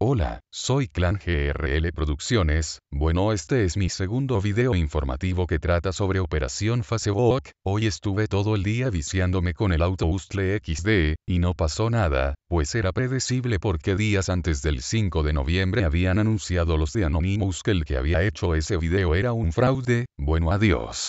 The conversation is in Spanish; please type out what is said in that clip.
Hola, soy Clan GRL Producciones, bueno este es mi segundo video informativo que trata sobre Operación walk hoy estuve todo el día viciándome con el auto Ustle XD, y no pasó nada, pues era predecible porque días antes del 5 de noviembre habían anunciado los de Anonymous que el que había hecho ese video era un fraude, bueno adiós.